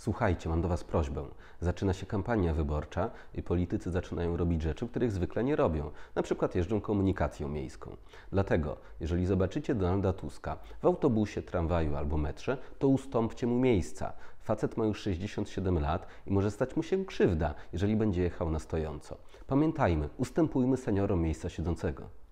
Słuchajcie, mam do Was prośbę. Zaczyna się kampania wyborcza i politycy zaczynają robić rzeczy, których zwykle nie robią. Na przykład jeżdżą komunikacją miejską. Dlatego, jeżeli zobaczycie Donalda Tuska w autobusie, tramwaju albo metrze, to ustąpcie mu miejsca. Facet ma już 67 lat i może stać mu się krzywda, jeżeli będzie jechał na stojąco. Pamiętajmy, ustępujmy seniorom miejsca siedzącego.